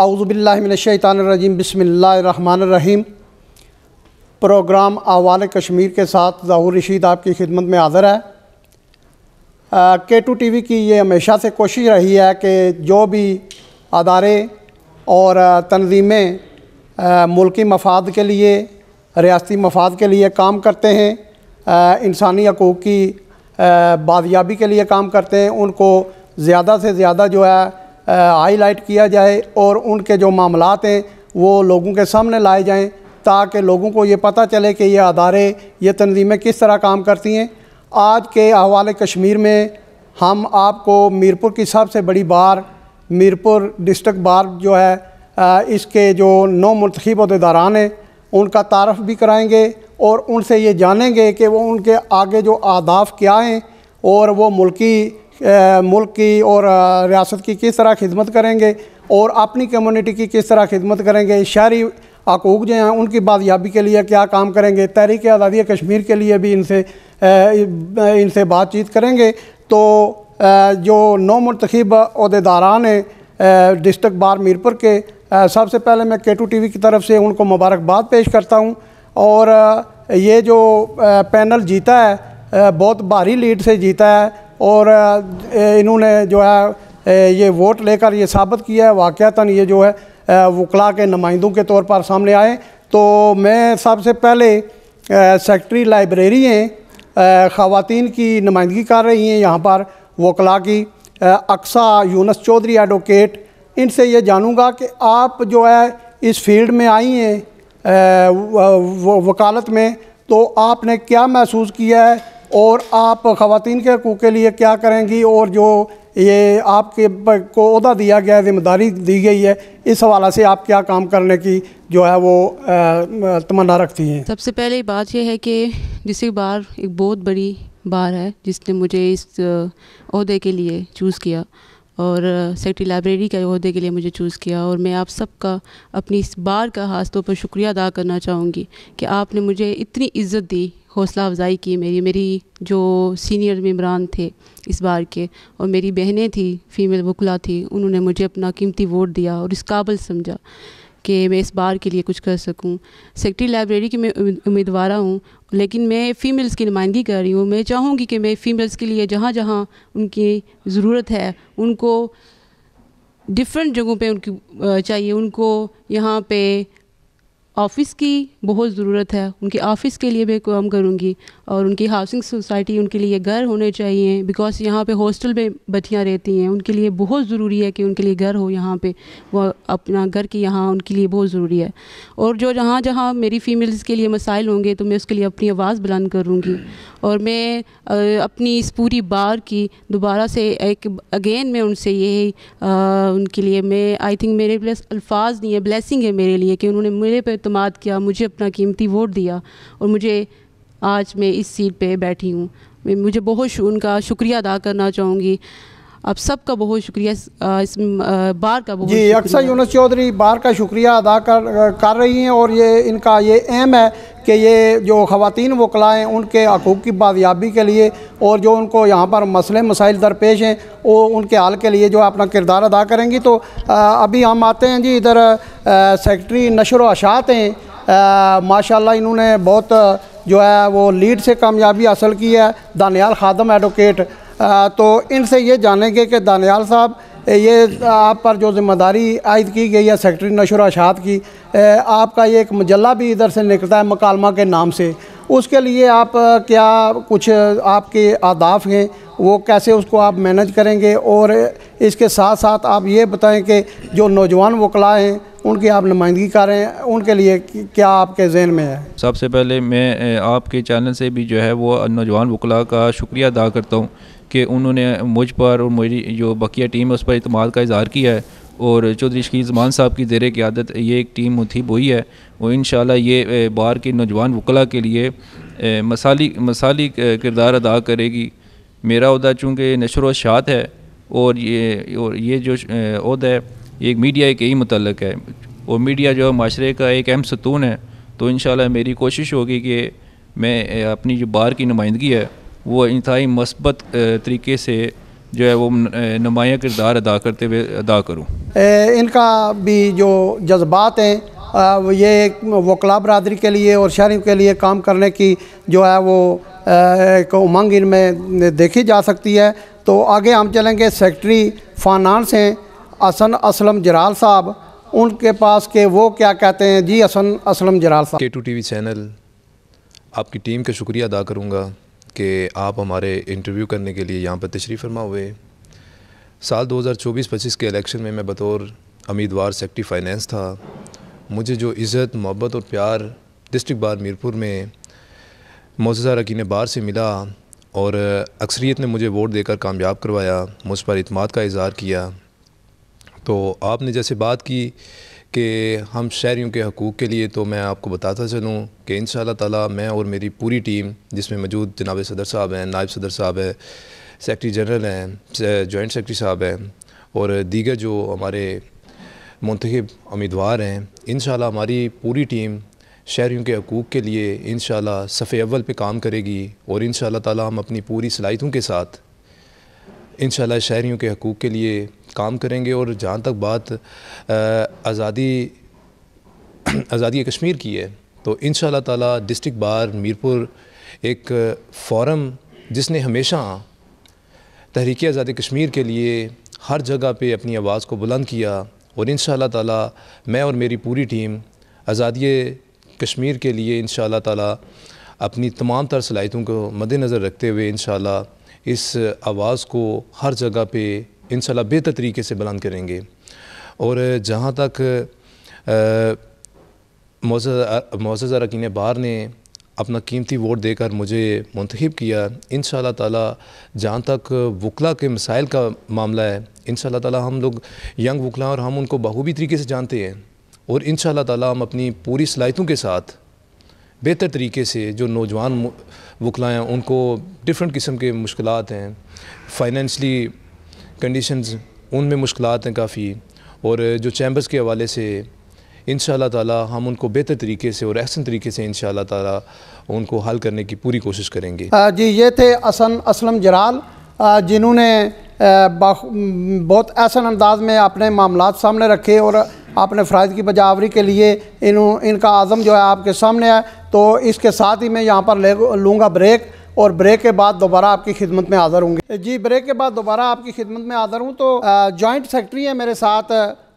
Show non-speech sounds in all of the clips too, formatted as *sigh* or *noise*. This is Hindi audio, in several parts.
अवज़बिल्लिनशैतानरजीम बसमीम प्रोग्राम आवाल कश्मीर के साथ ज़ाहूर रशीद आपकी खिदमत में हाज़र है के टू टी वी की ये हमेशा से कोशिश रही है कि जो भी अदारे और तनजीमें मुल्की मफाद के लिए रियाती मफाद के लिए काम करते हैं इंसानी हकूक़ की बाजियाबी के लिए काम करते हैं उनको ज़्यादा से ज़्यादा जो है हाईलाइट किया जाए और उनके जो मामला हैं वो लोगों के सामने लाए जाएँ ताकि लोगों को ये पता चले कि ये अदारे ये तनजीमें किस तरह काम करती हैं आज के अहवाल कश्मीर में हम आपको मीरपुर की सबसे बड़ी बार मीरपुर डिस्ट्रिक्ट बार जो है आ, इसके जो नौ मंतखब अहदेदारान हैं उनका तारफ़ भी कराएंगे और उनसे ये जानेंगे कि वो उनके आगे जो आदाफ क्या हैं और वो मुल्की मुल्क की और रियासत की किस तरह खिदमत करेंगे और अपनी कम्यूनिटी की किस तरह खिदमत करेंगे शहरी हकूक जो हैं उनकी बाजियाबी के लिए क्या काम करेंगे तहरीक आज़ादी कश्मीर के लिए भी इनसे इनसे बातचीत करेंगे तो जो नौ मंतखब अहदेदारान हैं डिस्ट्रिक्ट बार मीरपुर के सबसे पहले मैं के टू टी वी की तरफ से उनको मुबारकबाद पेश करता हूँ और ये जो पैनल जीता है बहुत भारी लीड से जीता है और इन्होंने जो है ये वोट लेकर ये साबित किया है वाक़ता ये जो है वकला के नुमाइंदों के तौर पर सामने आए तो मैं सबसे पहले सेक्रेटरी लाइब्रेरी हैं ख़वान की नुमाइंदगी कर रही हैं यहाँ पर वकला की अक्सा यूनस चौधरी एडवोकेट इनसे ये जानूंगा कि आप जो है इस फील्ड में आई हैं वकालत में तो आपने क्या महसूस किया है और आप खातन के हकूक़ के लिए क्या करेंगी और जो ये आपके को अहदा दिया गया है जिम्मेदारी दी गई है इस हवाला से आप क्या काम करने की जो है वो तमन्ना रखती हैं सबसे पहले बात यह है कि जिसकी बार एक बहुत बड़ी बार है जिसने मुझे इस अहदे के लिए चूज़ किया और सेक्रेटरी लाइब्रेरी के अहदे के लिए मुझे चूज़ किया और मैं आप सबका अपनी इस बार का खास तौर तो पर शुक्रिया अदा करना चाहूँगी कि आपने मुझे इतनी इज़्ज़त दी हौसला अफज़ाई की मेरी मेरी जो सीनियर मम्बरान थे इस बार के और मेरी बहनें थी फ़ीमेल वकला थी उन्होंने मुझे अपना कीमती वोट दिया और इस काबल समझा कि मैं इस बार के लिए कुछ कर सकूं सेक्रेटरी लाइब्रेरी की मैं उम्मीदवार हूं लेकिन मैं फ़ीमेल्स की नुमाइंदगी कर रही हूं मैं चाहूंगी कि मैं फ़ीमेल्स के लिए जहां जहां उनकी ज़रूरत है उनको डिफरेंट जगहों पे उनकी चाहिए उनको यहाँ पे ऑफिस की बहुत ज़रूरत है उनके ऑफिस के लिए भी काम करूँगी और उनकी हाउसिंग सोसाइटी उनके लिए घर होने चाहिए बिकॉज यहाँ पे हॉस्टल में बच्चियाँ रहती हैं उनके लिए बहुत ज़रूरी है कि उनके लिए घर हो यहाँ पे वो अपना घर के यहाँ उनके लिए बहुत ज़रूरी है और जो जहाँ जहाँ मेरी फीमेल्स के लिए मसाइल होंगे तो मैं उसके लिए अपनी आवाज़ बुलंद करूँगी और मैं अपनी इस पूरी बार की दोबारा से एक अगेन मैं उनसे यही उनके लिए मैं आई थिंक मेरे पास अल्फाज नहीं है ब्लेसिंग है मेरे लिए कि उन्होंने मेरे पे अतमाद किया मुझे अपना कीमती वोट दिया और मुझे आज मैं इस सीट पे बैठी हूँ मुझे बहुत उनका शुक्रिया अदा करना चाहूँगी आप सबका बहुत शुक्रिया इस बार का बहुत जी अक्सर यूनस चौधरी बार का शुक्रिया अदा कर कर रही हैं और ये इनका ये एम है कि ये जो ख़वान वकलाएँ उनके हकूक़ की बाजियाबी के लिए और जो उनको यहाँ पर मसले मसाइल दरपेश हैं वो उनके हाल के लिए जो अपना किरदार अदा करेंगी तो अभी हम आते हैं जी इधर सेक्रटरी नशर अशात हैं माशा इन्होंने बहुत जो है वो लीड से कामयाबी हासिल की है दानियाल खादम एडवोकेट आ, तो इनसे ये जानेंगे कि दानियाल साहब ये आप पर जो जिम्मेदारी आयद की गई है सेक्रेटरी नशर अशात की आपका ये एक मजला भी इधर से निकलता है मकालमा के नाम से उसके लिए आप क्या कुछ आपके आदाफ हैं वो कैसे उसको आप मैनेज करेंगे और इसके साथ साथ आप ये बताएं कि जो नौजवान वकला हैं उनकी आप नुमाइंदगी कर रहे हैं उनके लिए क्या आपके जहन में है सबसे पहले मैं आपके चैनल से भी जो है वो नौजवान वकला का शुक्रिया अदा करता हूँ कि उन्होंने मुझ पर और मेरी जो बकिया टीम है उस पर इतमाद का इजहार किया है और चौधरी शकील जमान साहब की जेर क्यादत ये एक टीम थी वही है और इन ये बार के नौजवान वकला के लिए मसाली मसाली किरदार अदा करेगी मेरा अहदा चूँकि नशर वशात है और ये और ये जो अहदा है ये एक मीडिया के ही मुतल है और मीडिया जो है माशरे का एक अहम सतून है तो इन मेरी कोशिश होगी कि मैं अपनी जो बार की नुमाइंदगी है वो इंतहाई मस्बत तरीके से जो है वो नुमाया किरदार अदा करते हुए अदा करूँ इनका भी जो जज्बात हैं ये ये वकला बरदरी के लिए और शहरों के लिए काम करने की जो है वो एक उमंग इनमें देखी जा सकती है तो आगे हम चलेंगे सेक्रटरी फाइनानस हैं असन असलम जराल साहब उनके पास के वो क्या कहते हैं जी असन असलम जराल साहब के टू टी चैनल आपकी टीम का शुक्रिया अदा करूँगा कि आप हमारे इंटरव्यू करने के लिए यहाँ पर तशरीफ़ फरमा हुए साल 2024-25 के इलेक्शन में मैं बतौर उम्मीदवार सेक्टरी फाइनेंस था मुझे जो इज़्ज़त मोहब्बत और प्यार डिस्ट्रिक्ट बार मीरपुर में मोजा रकीन बार से मिला और अक्सरियत ने मुझे वोट देकर कामयाब करवाया मुझ पर अतमाद का इजहार किया तो आपने जैसे बात की कि हम शहरीों के हकूक़ के लिए तो मैं आपको बताता चलूँ कि इन ताला मैं और मेरी पूरी टीम जिसमें मौजूद जनाब सदर साहब हैं नायब सदर साहब हैं सेक्रटरी जनरल हैं जॉइंट सेक्रटरी साहब हैं और दीगर जो हमारे मंतखब उम्मीदवार हैं इन हमारी पूरी टीम शहरीों के हकूक़ के लिए इन शफ़े अव्वल पर काम करेगी और इन शाह हम अपनी पूरी सलाहितों के साथ इन शहरीों के हकूक़ के लिए काम करेंगे और जहाँ तक बात आज़ादी *clears throat* आज़ादी कश्मीर की है तो इन ताला डिस्ट्रिक्ट बार मीरपुर एक फॉरम जिसने हमेशा तहरीक आज़ादी कश्मीर के लिए हर जगह पे अपनी आवाज़ को बुलंद किया और इन ताला मैं और मेरी पूरी टीम आज़ादी कश्मीर के लिए इन ताला अपनी तमाम तर सलाहितों को मद्नज़र रखते हुए इन इस आवाज़ को हर जगह पे इन बेहतर तरीके से बुलंद करेंगे और जहाँ तक मोजा अरकान बार ने अपना कीमती वोट देकर मुझे मंतखब किया इन ताला जहाँ तक वकला के मसाइल का मामला है इन ताला हम लोग यंग वकला और हम उनको बहूबी तरीके से जानते हैं और इन ताला हम अपनी पूरी सलाहितों के साथ बेहतर तरीके से जो नौजवान वकलाएँ हैं उनको डिफरेंट किस्म के मुश्किल हैं फाइनेंशली कंडीशन उनमें मुश्किल हैं काफ़ी और जो चैम्बर्स के हवाले से इन ताला हम उनको बेहतर तरीके से और अहसन तरीके से इन ताला उनको हल करने की पूरी कोशिश करेंगे जी ये थे असन असलम जराल जिन्होंने बहुत अहसन अंदाज में अपने मामला सामने रखे और अपने फ़राइज़ की बजावरी के लिए इन इनका आज़म जो है आपके सामने है तो इसके साथ ही मैं यहाँ पर ले लूँगा ब्रेक और ब्रेक के बाद दोबारा आपकी खिदमत में हाज़र होंगे जी ब्रेक के बाद दोबारा आपकी खिदमत में हाज़र हूँ तो जॉइंट सेक्रेटरी है मेरे साथ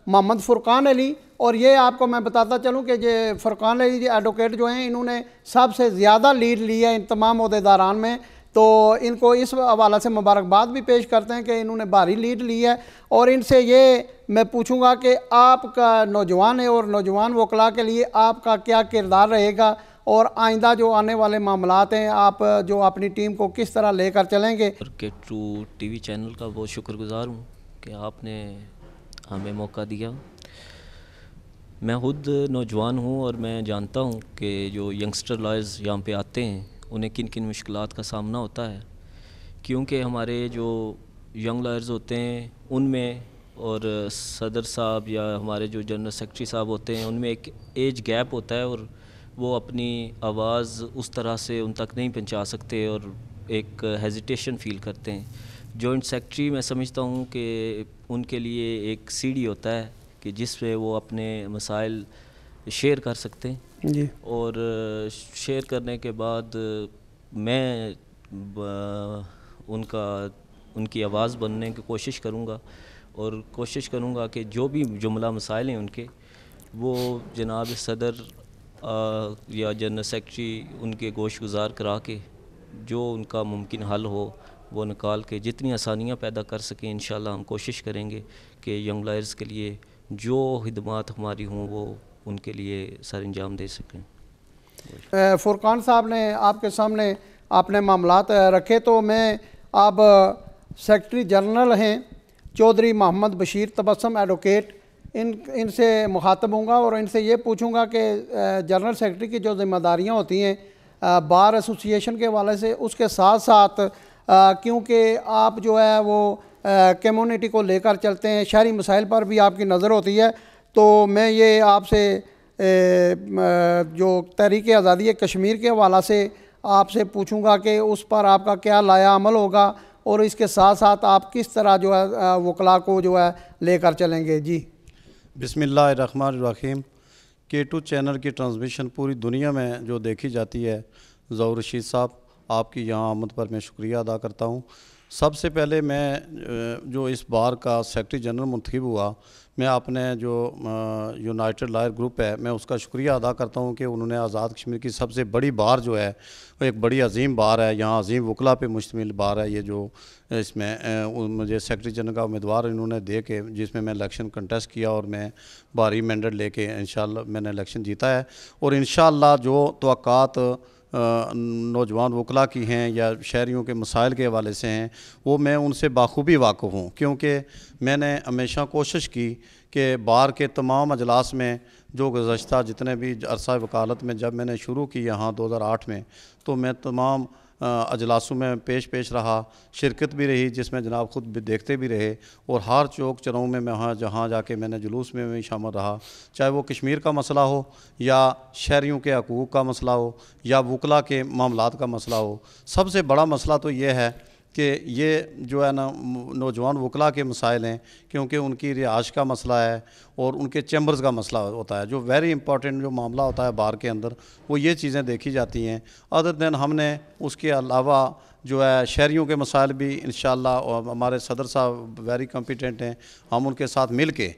मोहम्मद फुरकान अली और ये आपको मैं बताता चलूँ कि ये फुरकान अली जी एडवोकेट जो हैं इन्होंने सबसे ज़्यादा लीड ली है इन तमाम अहदेदारान में तो इनको इस हवाला से मुबारकबाद भी पेश करते हैं कि इन्होंने भारी लीड ली है और इनसे ये मैं पूछूंगा कि आपका नौजवान है और नौजवान वकला के लिए आपका क्या किरदार रहेगा और आइंदा जो आने वाले मामला हैं आप जो अपनी टीम को किस तरह लेकर चलेंगे के टू टीवी चैनल का बहुत शुक्रगुजार हूँ कि आपने हमें मौका दिया मैं खुद नौजवान हूँ और मैं जानता हूँ कि जो यंगस्टर लॉयर्स यहाँ पे आते हैं उन्हें किन किन मुश्किल का सामना होता है क्योंकि हमारे जो यंग लॉयर्स होते हैं उनमें और सदर साहब या हमारे जो जनरल सेक्रेटरी साहब होते हैं उनमें एक एज गैप होता है और वो अपनी आवाज़ उस तरह से उन तक नहीं पहुंचा सकते और एक हेजिटेशन फील करते हैं जॉइंट सेक्रेटरी मैं समझता हूँ कि उनके लिए एक सीढ़ी होता है कि जिस वो अपने मसाइल शेयर कर सकते हैं जी और शेयर करने के बाद मैं उनका उनकी आवाज़ बनने की कोशिश करूँगा और कोशिश करूँगा कि जो भी जुमला मसाइल हैं उनके वो जनाब सदर या जनरल सेक्रेटरी उनके गोश गुजार करा के जो उनका मुमकिन हल हो वो निकाल के जितनी आसानियाँ पैदा कर सकें इन हम कोशिश करेंगे कि यंग लायर्स के लिए जो खदमात हमारी हों वो उनके लिए सर अंजाम दे सकें फुरकान साहब ने आपके सामने आपने मामला रखे तो मैं अब सेक्रटरी जनरल हैं चौधरी मोहम्मद बशीर तबसम एडवोकेट इन इनसे मुखातब हूँ और इनसे ये पूछूँगा कि जनरल सेक्रेटरी की जो जिम्मेदारियाँ होती हैं बार एसोसिएशन के हवाले से उसके साथ साथ क्योंकि आप जो है वो कम्यूनिटी को लेकर चलते हैं शहरी मसाइल पर भी आपकी नज़र होती है तो मैं ये आपसे जो तहरीक आज़ादी है कश्मीर के हवाला से आपसे पूछूंगा कि उस पर आपका क्या लाया अमल होगा और इसके साथ साथ आप किस तरह जो है वकला को जो है लेकर चलेंगे जी बिसमीम के टू चैनल की ट्रांसमिशन पूरी दुनिया में जो देखी जाती है ज़ौर रशीद साहब आपकी यहाँ आमद पर मैं शुक्रिया अदा करता हूँ सबसे पहले मैं जो इस बार का सेक्रटरी जनरल मुंतब हुआ मैं आपने जो यूनाइटेड लायर ग्रुप है मैं उसका शुक्रिया अदा करता हूँ कि उन्होंने आज़ाद कश्मीर की सबसे बड़ी बार जो है वो एक बड़ी अजीम बार है यहाँ अजीम वकला पे मुश्तमिल बार है ये जो इसमें मुझे सेक्रटरी जनरल का उम्मीदवार इन्होंने दे के जिसमें मैं इलेक्शन कंटेस्ट किया और मैं भारी मैंडेट लेके इन मैंने इलेक्शन जीता है और इन जो तो नौजवान वकला की हैं या शहरीों के मसाइल के हवाले से हैं वो मैं उनसे बाखूबी वाकफ़ हूँ क्योंकि मैंने हमेशा कोशिश की कि बार के तमाम अजलास में जो गुज्त जितने भी अरसा वकालत में जब मैंने शुरू की यहाँ दो हज़ार आठ में तो मैं तमाम अजलासों में पेश पेश रहा शिरकत भी रही जिसमें जनाब ख़ुद भी देखते भी रहे और हर चौक चरों में मैं वहाँ जहाँ जाके मैंने जुलूस में भी शामिल रहा चाहे वो कश्मीर का मसला हो या शहरीों के हकूक़ का मसला हो या वकला के मामला का मसला हो सबसे बड़ा मसला तो ये है कि ये जो है ना नौजवान वकला के मसाइल हैं क्योंकि उनकी रिहाइश का मसला है और उनके चैम्बर्स का मसला होता है जो वेरी इंपॉर्टेंट जो मामला होता है बाहर के अंदर वो ये चीज़ें देखी जाती हैं अदर दैन हमने उसके अलावा जो है शहरीों के मसाइल भी इन हमारे सदर साहब वेरी कॉम्पिटेंट हैं हम उनके साथ मिल के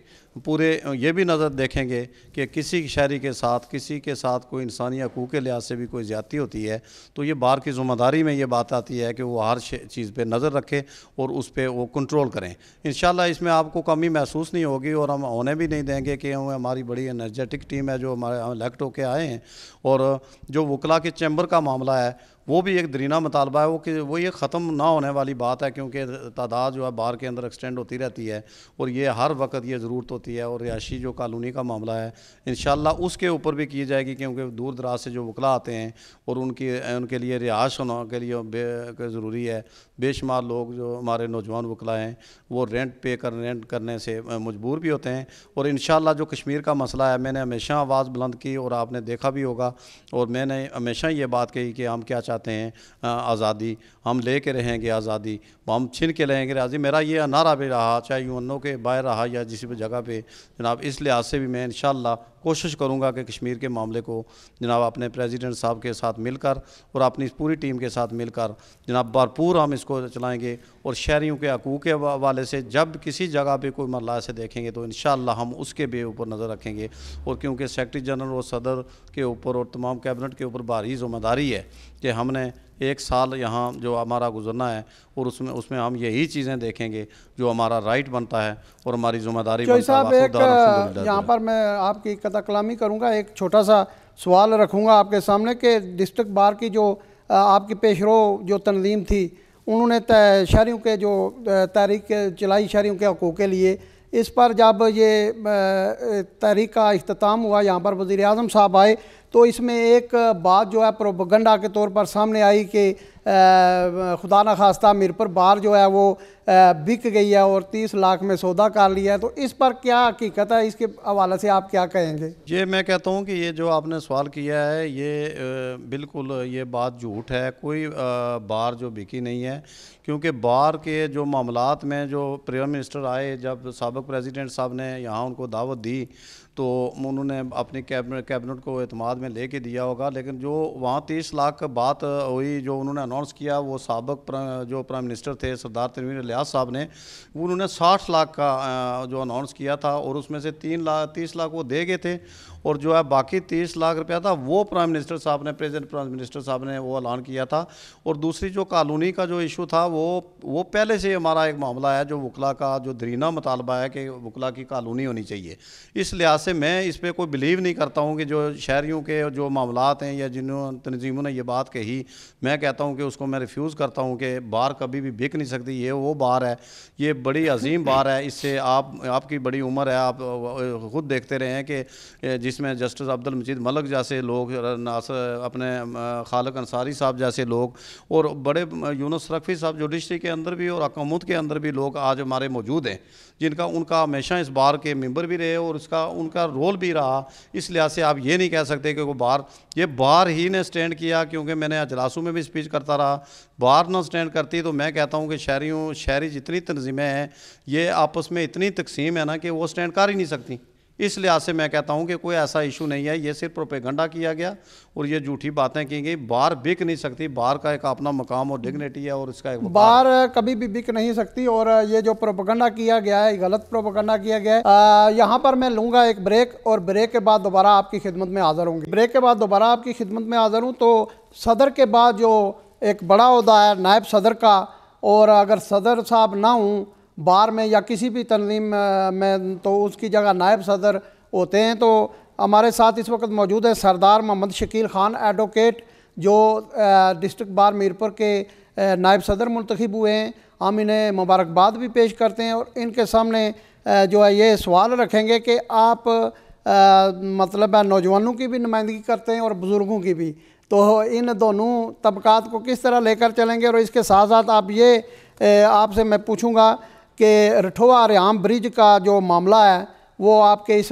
पूरे ये भी नज़र देखेंगे कि किसी शहरी के साथ किसी के साथ कोई इंसानी हकूक़ के लिहाज से भी कोई ज़्यादती होती है तो ये बार की ज़िम्मेदारी में ये बात आती है कि वो हर चीज़ पर नज़र रखें और उस पर वो कंट्रोल करें इन इसमें आपको कमी महसूस नहीं होगी और हम होने भी नहीं देंगे कि हमारी बड़ी एनर्जेटिक टीम है जो हमारे इलेक्ट होके आए हैं और जो वकला के चैम्बर का मामला है वो भी एक दरीना मतालबा है वो कि वो ये ख़त्म ना होने वाली बात है क्योंकि तादाद जो है बार के अंदर एक्सटेंड होती रहती है और ये हर वक्त ये ज़रूरत होती होती है और रिहायशी जो कानूनी का मामला है इन उसके ऊपर भी की जाएगी क्योंकि दूर दराज से जो वकला आते हैं और उनकी उनके लिए रिहायश होना के लिए ज़रूरी है बेशुमार लोग जो हमारे नौजवान वकला हैं वो रेंट पे कर रेंट करने से मजबूर भी होते हैं और इन जो कश्मीर का मसला है मैंने हमेशा आवाज़ बुलंद की और आपने देखा भी होगा और मैंने हमेशा ये बात कही कि हम क्या चाहते हैं आज़ादी हम ले के रहेंगे आज़ादी हम छिन के रहेंगे आज़ादी मेरा ये नारा भी रहा चाहे यू के बाहर रहा या जिस भी जगह पे जनाब इस लिहाज से भी मैं इन कोशिश करूँगा कि कश्मीर के मामले को जनाब अपने प्रेसिडेंट साहब के साथ मिलकर और अपनी पूरी टीम के साथ मिलकर जनाब भरपूर हम इसको चलाएँगे और शहरीों के हकूक़ के हवाले से जब किसी जगह पर कोई मरला से देखेंगे तो इन हम उसके बे ऊपर नज़र रखेंगे और क्योंकि सेक्रटरी जनरल और सदर के ऊपर और तमाम कैबिनेट के ऊपर भारी ज़िम्मेदारी है कि हमने एक साल यहाँ जो हमारा गुजरना है और उसमें उसमें हम यही चीज़ें देखेंगे जो हमारा राइट बनता है और हमारी जिम्मेदारी बनता है साहब एक यहाँ पर मैं आपकी कदा कलामी करूँगा एक छोटा सा सवाल रखूँगा आपके सामने कि डिस्ट्रिक्ट बार की जो आपकी पेशरो जो तनजीम थी उन्होंने शहरीों के जो तहरीक चलाई शहरीों के हकूक़ के लिए इस पर जब ये तहरीक का अख्ताम हुआ यहाँ पर वज़ी अजम साहब आए तो इसमें एक बात जो है प्रोपगंडा के तौर पर सामने आई कि खुदा न खास्ता मीरपुर बार जो है वो बिक गई है और तीस लाख में सौदा कर लिया है तो इस पर क्या हकीकत है इसके हवाले से आप क्या कहेंगे ये मैं कहता हूँ कि ये जो आपने सवाल किया है ये बिल्कुल ये बात झूठ है कोई बार जो बिकी नहीं है क्योंकि बार के जो मामलात में जो प्रेम मिनिस्टर आए जब सबक प्रेजिडेंट साहब ने यहाँ उनको दावत दी तो उन्होंने अपने कैबिनेट कैबिनेट को अतमाद में ले दिया होगा लेकिन जो वहाँ तीस लाख बात हुई जो उन्होंने अनाउंस किया वो सबक जो प्राइम मिनिस्टर थे सरदार तनवीर लियाज साहब ने उन्होंने साठ लाख का जो अनाउंस किया था और उसमें से तीन लाख तीस लाख वो दे गए थे और जो है बाकी तीस लाख रुपया था वो प्राइम मिनिस्टर साहब ने प्रेजेंट प्राइम मिनिस्टर साहब ने वो ऐलान किया था और दूसरी जो कॉलोनी का जो इशू था वो वो पहले से हमारा एक मामला है जो वकला का जो दरीना मुतालबा है कि वकला की कॉलोनी होनी चाहिए इस लिहाज से मैं इस पर कोई बिलीव नहीं करता हूँ कि जो शहरीों के जो मामलात हैं या जिन्होंने तनजीमों ने यह बात कही मैं कहता हूँ कि उसको मैं रिफ्यूज़ करता हूँ कि बार कभी भी बिक नहीं सकती ये वो बार है ये बड़ी अजीम बार है इससे आप आपकी बड़ी उम्र है आप खुद देखते रहे हैं कि जिसमें जस्टिस अब्दुल मजीद मलक जैसे लोग अपने खालक अंसारी साहब जैसे लोग और बड़े यूनस रफ़ी साहब जुडिशरी के अंदर भी और अकमूत के अंदर भी लोग आज हमारे मौजूद हैं जिनका उनका हमेशा इस बार के मेंबर भी रहे और उसका उनका रोल भी रहा इस लिहाज से आप ये नहीं कह सकते कि वो बार ये बार ही ने स्टैंड किया क्योंकि मैंने अजलासों में भी स्पीच करता रहा बार ना स्टैंड करती तो मैं कहता हूँ कि शहरी शहरी जितनी तनजीमें हैं ये आपस में इतनी तकसीम है ना कि वो स्टैंड कर ही नहीं सकती इस लिहाज से मैं कहता हूं कि कोई ऐसा इशू नहीं है ये सिर्फ प्रोपेगंडा किया गया और ये झूठी बातें की गई बार बिक नहीं सकती बार का एक अपना मकाम और डिग्निटी है और इसका एक बार कभी भी बिक नहीं सकती और ये जो प्रोपेगंडा किया गया है गलत प्रोपेगंडा किया गया है यहाँ पर मैं लूँगा एक ब्रेक और ब्रेक के बाद दोबारा आपकी खिदमत में हाजिर होंगी ब्रेक के बाद दोबारा आपकी खिदमत में हाजिर हूँ तो सदर के बाद जो एक बड़ा उदा है नायब सदर का और अगर सदर साहब ना हूँ बार में या किसी भी तनजीम में तो उसकी जगह नायब सदर होते हैं तो हमारे साथ इस वक्त मौजूद है सरदार मोहम्मद शकील ख़ान एडवोकेट जो डिस्ट्रिक्ट बार मीरपुर के नायब सदर मुंतखब हुए हैं हम इन्हें मुबारकबाद भी पेश करते हैं और इनके सामने जो है ये सवाल रखेंगे कि आप आ, मतलब है नौजवानों की भी नुमाइंदगी करते हैं और बुज़ुर्गों की भी तो इन दोनों तबकात को किस तरह लेकर चलेंगे और इसके साथ साथ आप ये आपसे मैं पूछूंगा कि रठोआ रियाम ब्रिज का जो मामला है वो आपके इस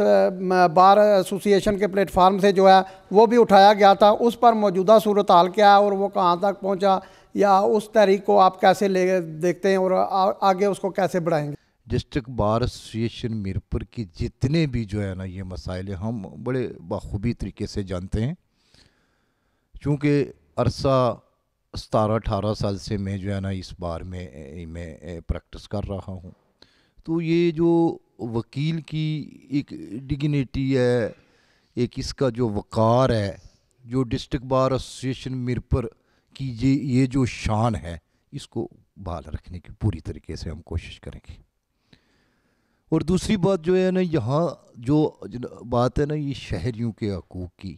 बार एसोसिएशन के प्लेटफार्म से जो है वो भी उठाया गया था उस पर मौजूदा सूरत हाल क्या है और वो कहाँ तक पहुँचा या उस तहरीक को आप कैसे ले देखते हैं और आ, आगे उसको कैसे बढ़ाएंगे डिस्ट्रिक्ट बार एसोसिएशन मीरपुर की जितने भी जो है ना ये मसाइल हम बड़े बखूबी तरीके से जानते हैं चूँकि अरसा सतारह अठारह साल से मैं जो है ना इस बार में मैं प्रैक्टिस कर रहा हूँ तो ये जो वकील की एक डिग्निटी है एक इसका जो वक़ार है जो डिस्ट्रिक्ट बार एसोसिएशन मिरपर की ये ये जो शान है इसको बहाल रखने की पूरी तरीके से हम कोशिश करेंगे और दूसरी बात जो है ना यहाँ जो बात है ना ये शहरियों के हकूक़ की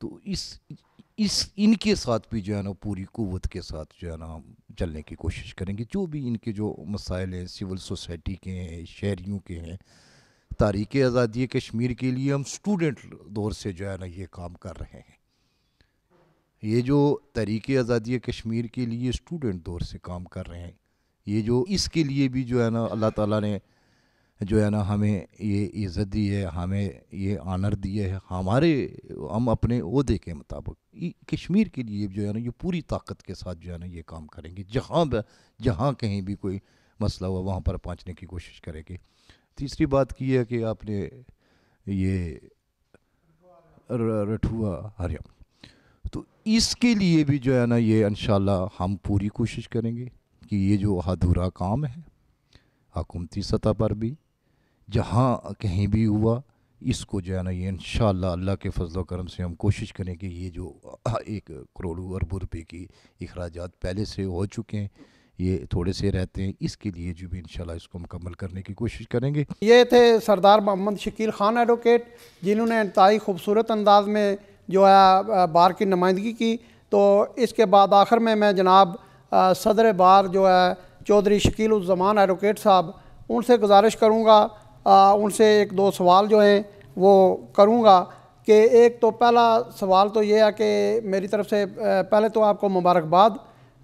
तो इस इस इनके साथ भी जो है ना पूरी क़वत के साथ जो है ना हम चलने की कोशिश करेंगे जो भी इनके जो मसाइल हैं सिविल सोसाइटी के हैं शहरीों के हैं तारीख़ आज़ादी कश्मीर के लिए हम स्टूडेंट दौर से जो है ना ये काम कर रहे हैं ये जो तरीके आज़ादी कश्मीर के लिए स्टूडेंट दौर से काम कर रहे हैं ये जो इसके लिए भी जो है ना अल्लाह ताला ने जो है ना हमें ये इज़्ज़त दी है हमें ये आनर दिए है हमारे हम अपने अहदे के मुताबिक कश्मीर के लिए जो है ना ये पूरी ताकत के साथ जो है ना ये काम करेंगे जहाँ जहाँ कहीं भी कोई मसला हुआ वहाँ पर पहुँचने की कोशिश करेंगे तीसरी बात की है कि आपने ये रठुआ हरियाणा तो इसके लिए भी जो है ना ये इन हम पूरी कोशिश करेंगे कि ये जो अधूरा काम है हकूमती सतह पर भी जहाँ कहीं भी हुआ इसको जो है ना ये इन अल्लाह के फजल करम से हम कोशिश करें कि ये जो *coughs* एक करोड़ों अरबों रुपये की अखराज पहले से हो चुके हैं ये थोड़े से रहते हैं इसके लिए जो भी इंशाल्लाह इसको मुकम्मल करने की कोशिश करेंगे ये थे सरदार मोहम्मद शकील खान एडवोकेट जिन्होंने इंतहाई खूबसूरत अंदाज में जो है बार की नुमाइंदगी की तो इसके बाद आखिर में मैं जनाब सदर बार जो है चौधरी शकील उज़मान एडवोकेट साहब उनसे गुजारिश करूँगा उनसे एक दो सवाल जो हैं वो करूँगा कि एक तो पहला सवाल तो ये है कि मेरी तरफ से पहले तो आपको मुबारकबाद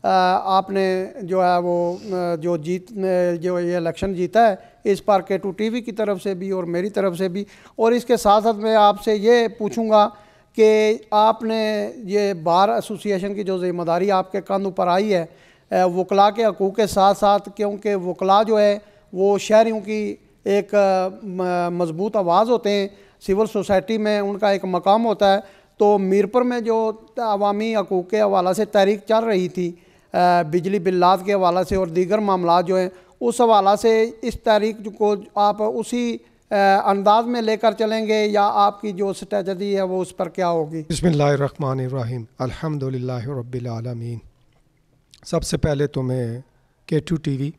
आपने जो है वो जो जीत जो ये इलेक्शन जीता है इस पर के टू टी की तरफ से भी और मेरी तरफ से भी और इसके साथ साथ मैं आपसे ये पूछूँगा कि आपने ये बार एसोसिएशन की जो ज़िम्मेदारी आपके कंध पर आई है वकला के हकूक़ के साथ साथ क्योंकि वकला जो है वो शहरीों की एक मजबूत आवाज़ होते हैं सिविल सोसाइटी में उनका एक मकाम होता है तो मीरपुर में जो अवामी हकूक़ के हवाला से तहरीक चल रही थी बिजली बिल्लात के हवाला से और दीगर मामला जो हैं उस हवाला से इस तहरीक को आप उसी अंदाज में लेकर चलेंगे या आपकी जो स्ट्रेटजी है वो उस पर क्या होगी बसमीम अलहमदिल्ला रबालमीन सबसे पहले तो मैं के टू टी वी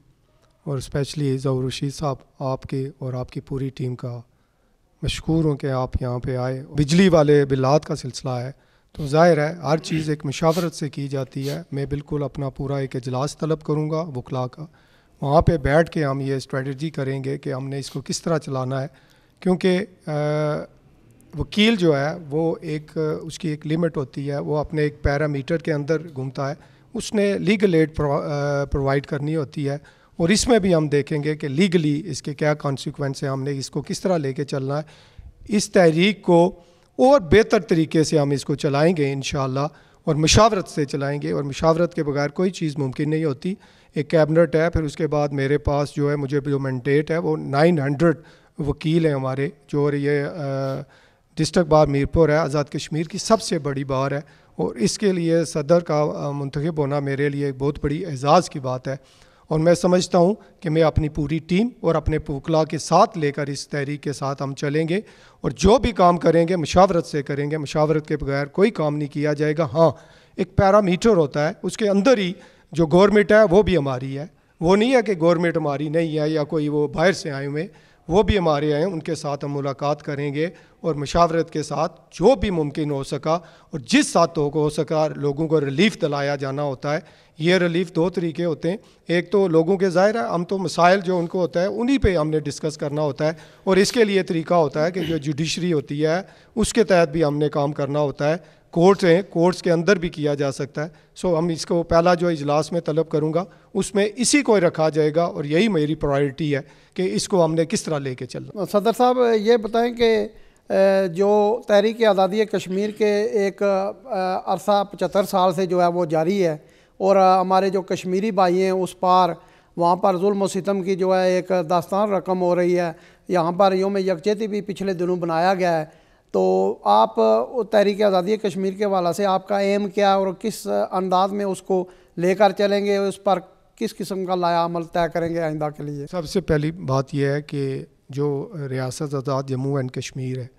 और स्पेशली जहर रशीद साहब आपके और आपकी पूरी टीम का मशहूर हूँ कि आप यहाँ पे आए बिजली वाले बिलात का सिलसिला है तो ज़ाहिर है हर चीज़ एक मशावरत से की जाती है मैं बिल्कुल अपना पूरा एक अजलास तलब करूँगा वकला का वहाँ पे बैठ के हम ये स्ट्रेटजी करेंगे कि हमने इसको किस तरह चलाना है क्योंकि वकील जो है वो एक उसकी एक लिमिट होती है वो अपने एक पैरामीटर के अंदर घूमता है उसने लीगल एड प्रोवाइड करनी होती है और इसमें भी हम देखेंगे कि लीगली इसके क्या कॉन्सिक्वेंस हैं हमने इसको किस तरह लेके चलना है इस तहरीक को और बेहतर तरीके से हम इसको चलाएँगे इन और मशावरत से चलाएँगे और मशावरत के बगैर कोई चीज़ मुमकिन नहीं होती एक कैबिनेट है फिर उसके बाद मेरे पास जो है मुझे जो मैंडेट है वो नाइन हंड्रेड वकील हैं हमारे जो और ये डिस्ट्रिक्ट बार मीरपुर है आज़ाद कश्मीर की सबसे बड़ी बार है और इसके लिए सदर का मंतखब होना मेरे लिए एक बहुत बड़ी एजाज़ की बात है और मैं समझता हूँ कि मैं अपनी पूरी टीम और अपने पुखला के साथ लेकर इस तहरीक के साथ हम चलेंगे और जो भी काम करेंगे मशावरत से करेंगे मशावरत के बगैर कोई काम नहीं किया जाएगा हाँ एक पैरामीटर होता है उसके अंदर ही जो गवर्नमेंट है वो भी हमारी है वो नहीं है कि गवर्नमेंट हमारी नहीं है या कोई वो बाहर से आए हुए वो भी हमारे आए उनके साथ हम मुलाकात करेंगे और मशावरत के साथ जो भी मुमकिन हो सका और जिस साथ हो सका लोगों को रिलीफ दिलाया जाना होता है ये रिलीफ दो तरीके होते हैं एक तो लोगों के ज़ाहिर है हम तो मसाइल जो उनको होता है उन्हीं पे हमने डिस्कस करना होता है और इसके लिए तरीका होता है कि जो जुडिशरी होती है उसके तहत भी हमने काम करना होता है कोर्ट्स हैं कोर्ट्स के अंदर भी किया जा सकता है सो हम इसको पहला जो इजलास में तलब करूँगा उसमें इसी को रखा जाएगा और यही मेरी प्रायोरिटी है कि इसको हमने किस तरह ले चलना सदर साहब ये बताएँ कि जो तहरीक आज़ादी कश्मीर के एक अरसा पचहत्तर साल से जो है वो जारी है और हमारे जो कश्मीरी भाई हैं उस पार वहाँ पर म सितम की जो है एक दास्तान रकम हो रही है यहाँ पर योम यकजहती भी पिछले दिनों बनाया गया है तो आप तहरीक आज़ादी कश्मीर के वाला से आपका एम क्या है और किस अंदाज में उसको लेकर चलेंगे उस पर किस किस्म का लाया अमल तय करेंगे आइंदा के लिए सबसे पहली बात यह है कि जो रियासत आज़ाद जम्मू एंड कश्मीर है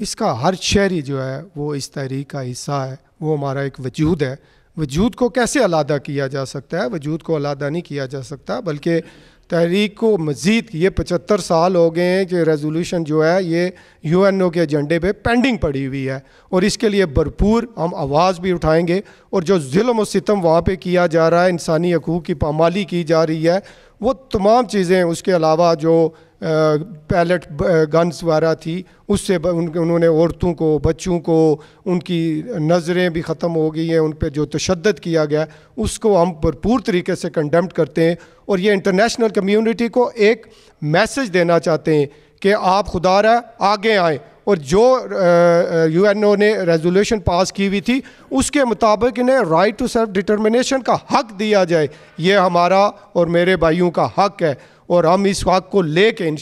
इसका हर शहरी जो है वो इस तहरीक का हिस्सा है वो हमारा एक वजूद है वजूद को कैसे अलादा किया जा सकता है वजूद को अलादा नहीं किया जा सकता बल्कि तहरीक को मज़ीद ये पचहत्तर साल हो गए हैं कि रेजोल्यूशन जो है ये यू एन ओ के एजेंडे पे पेंडिंग पड़ी हुई है और इसके लिए भरपूर हम आवाज़ भी उठाएंगे और जो जुल्म सितम वहाँ पे किया जा रहा है इंसानी हकूक़ की पामाली की जा रही है वो तमाम चीज़ें उसके अलावा जो पैलेट गन्स वगैरह थी उससे उन्होंने औरतों को बच्चों को उनकी नज़रें भी ख़त्म हो गई हैं उन पर जो तशद किया गया उसको हम भरपूर तरीके से कंडेम्ड करते हैं और ये इंटरनेशनल कम्यूनिटी को एक मैसेज देना चाहते हैं कि आप खुदा रहा आगे आएँ और जो यू एन ओ ने रेजोल्यूशन पास की हुई थी उसके मुताबिक इन्हें राइट टू सेल्फ डिटर्मिनेशन का हक दिया जाए ये हमारा और मेरे भाइयों का हक है और हम इस वक्त को ले के इन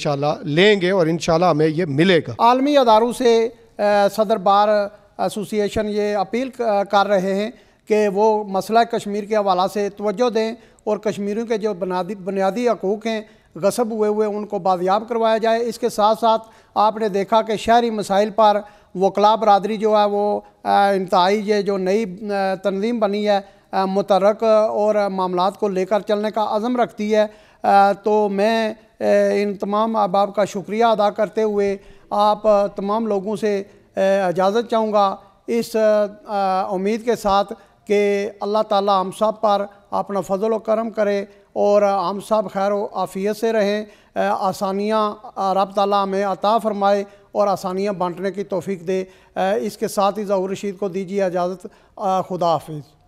लेंगे और इन हमें ये मिलेगा आलमी अदारों से सदर बार एसोसिएशन ये अपील कर रहे हैं कि वो मसला कश्मीर के हवाला से तोज्जो दें और कश्मीरियों के जो बुनियादी बुनियादी हकूक़ हैं गसब हुए हुए उनको बाजियाब करवाया जाए इसके साथ साथ आपने देखा कि शहरी मसाइल पर वकला बरदरी जो है वो इंतहाई ये जो नई तनजीम बनी है मुतरक और मामला को लेकर चलने का अज़म रखती है तो मैं इन तमाम अहबाब का शुक्रिया अदा करते हुए आप तमाम लोगों से इजाज़त चाहूँगा इस उम्मीद के साथ कि अल्लाह ताला हम सब पर अपना फजल करम करे और हम सब खैर आफियत से रहें आसानियाँ रब ताला हमें अता फ़रमाए और आसानियाँ बांटने की तोफ़ी दे इसके साथ ही जहूर रशीद को दीजिए इजाज़त खुदा हाफिज़